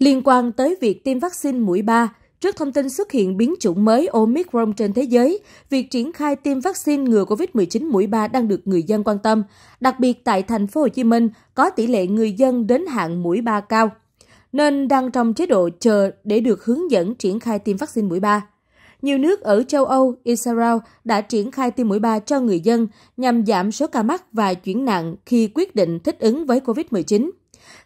Liên quan tới việc tiêm vaccine mũi 3, trước thông tin xuất hiện biến chủng mới Omicron trên thế giới, việc triển khai tiêm vaccine ngừa COVID-19 mũi 3 đang được người dân quan tâm, đặc biệt tại thành phố Hồ Chí Minh có tỷ lệ người dân đến hạn mũi 3 cao, nên đang trong chế độ chờ để được hướng dẫn triển khai tiêm vaccine mũi 3. Nhiều nước ở châu Âu, Israel đã triển khai tiêm mũi 3 cho người dân nhằm giảm số ca mắc và chuyển nặng khi quyết định thích ứng với COVID-19.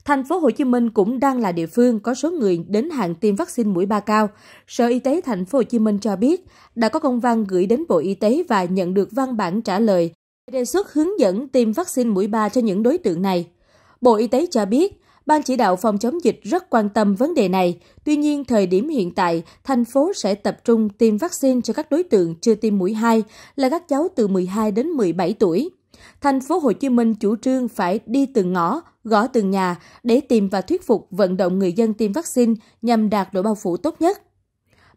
Thành phố Hồ Chí Minh cũng đang là địa phương có số người đến hạn tiêm vaccine mũi ba cao. Sở Y tế Thành phố Hồ Chí Minh cho biết đã có công văn gửi đến Bộ Y tế và nhận được văn bản trả lời đề xuất hướng dẫn tiêm vaccine mũi ba cho những đối tượng này. Bộ Y tế cho biết, Ban chỉ đạo phòng chống dịch rất quan tâm vấn đề này. Tuy nhiên, thời điểm hiện tại, thành phố sẽ tập trung tiêm vaccine cho các đối tượng chưa tiêm mũi 2 là các cháu từ 12 đến 17 tuổi thành phố Hồ Chí Minh chủ trương phải đi từng ngõ, gõ từng nhà để tìm và thuyết phục vận động người dân tiêm vaccine nhằm đạt độ bao phủ tốt nhất.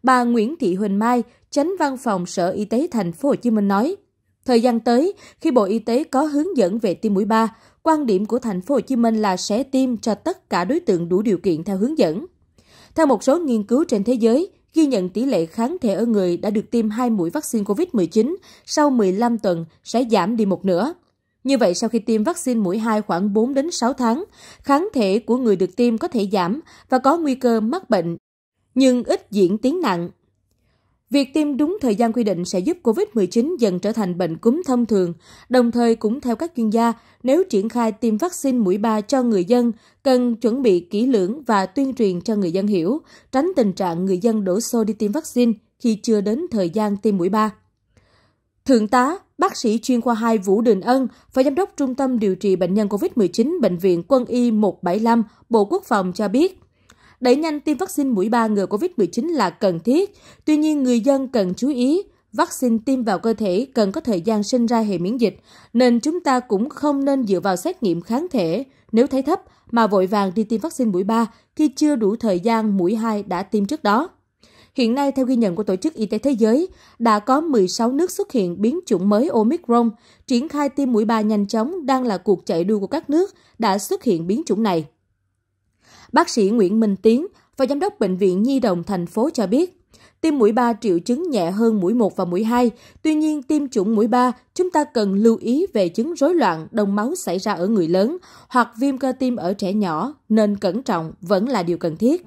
Bà Nguyễn Thị Huỳnh Mai, Chánh Văn phòng Sở Y tế Thành phố Hồ Chí Minh nói, thời gian tới khi Bộ Y tế có hướng dẫn về tiêm mũi 3, quan điểm của Thành phố Hồ Chí Minh là sẽ tiêm cho tất cả đối tượng đủ điều kiện theo hướng dẫn. Theo một số nghiên cứu trên thế giới, ghi nhận tỷ lệ kháng thể ở người đã được tiêm hai mũi vaccine COVID-19 sau 15 tuần sẽ giảm đi một nửa. Như vậy, sau khi tiêm vaccine mũi 2 khoảng 4 đến 6 tháng, kháng thể của người được tiêm có thể giảm và có nguy cơ mắc bệnh, nhưng ít diễn tiến nặng. Việc tiêm đúng thời gian quy định sẽ giúp COVID-19 dần trở thành bệnh cúm thông thường, đồng thời cũng theo các chuyên gia, nếu triển khai tiêm vaccine mũi 3 cho người dân, cần chuẩn bị kỹ lưỡng và tuyên truyền cho người dân hiểu, tránh tình trạng người dân đổ xô đi tiêm vaccine khi chưa đến thời gian tiêm mũi 3. Thượng tá, bác sĩ chuyên khoa 2 Vũ Đình Ân, phó giám đốc Trung tâm Điều trị Bệnh nhân COVID-19 Bệnh viện Quân y 175, Bộ Quốc phòng cho biết, đẩy nhanh tiêm vaccine mũi 3 ngừa COVID-19 là cần thiết. Tuy nhiên, người dân cần chú ý, vaccine tiêm vào cơ thể cần có thời gian sinh ra hệ miễn dịch, nên chúng ta cũng không nên dựa vào xét nghiệm kháng thể nếu thấy thấp mà vội vàng đi tiêm vaccine mũi 3 khi chưa đủ thời gian mũi 2 đã tiêm trước đó. Hiện nay, theo ghi nhận của Tổ chức Y tế Thế giới, đã có 16 nước xuất hiện biến chủng mới Omicron. Triển khai tiêm mũi 3 nhanh chóng đang là cuộc chạy đua của các nước đã xuất hiện biến chủng này. Bác sĩ Nguyễn Minh Tiến, Phó Giám đốc Bệnh viện Nhi đồng thành phố cho biết, tiêm mũi 3 triệu chứng nhẹ hơn mũi 1 và mũi 2, tuy nhiên tiêm chủng mũi 3 chúng ta cần lưu ý về chứng rối loạn đông máu xảy ra ở người lớn hoặc viêm cơ tim ở trẻ nhỏ nên cẩn trọng vẫn là điều cần thiết.